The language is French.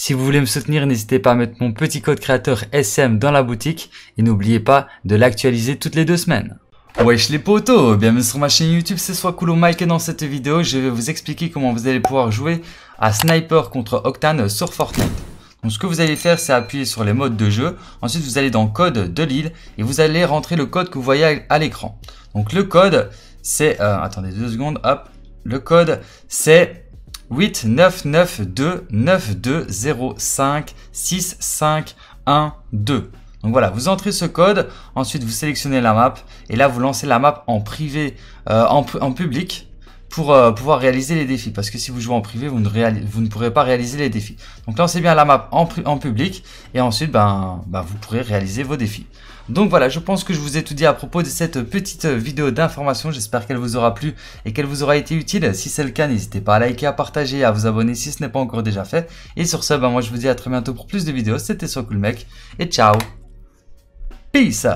Si vous voulez me soutenir, n'hésitez pas à mettre mon petit code créateur SM dans la boutique et n'oubliez pas de l'actualiser toutes les deux semaines. Wesh les potos, bienvenue sur ma chaîne YouTube, c'est soit Cool Mike et dans cette vidéo, je vais vous expliquer comment vous allez pouvoir jouer à Sniper contre Octane sur Fortnite. Donc ce que vous allez faire, c'est appuyer sur les modes de jeu, ensuite vous allez dans code de l'île et vous allez rentrer le code que vous voyez à l'écran. Donc le code, c'est... Euh, attendez deux secondes, hop. Le code, c'est 8 9 9 2 9 2 0 5 6 5 1 2. Donc voilà, vous entrez ce code, ensuite vous sélectionnez la map et là vous lancez la map en privé, euh, en public pour euh, pouvoir réaliser les défis. Parce que si vous jouez en privé, vous ne, vous pourrez pas réaliser les défis. Donc là, on bien la map en, public. Et ensuite, ben, ben, vous pourrez réaliser vos défis. Donc voilà, je pense que je vous ai tout dit à propos de cette petite vidéo d'information. J'espère qu'elle vous aura plu et qu'elle vous aura été utile. Si c'est le cas, n'hésitez pas à liker, à partager, à vous abonner si ce n'est pas encore déjà fait. Et sur ce, ben, moi, je vous dis à très bientôt pour plus de vidéos. C'était mec, et ciao Peace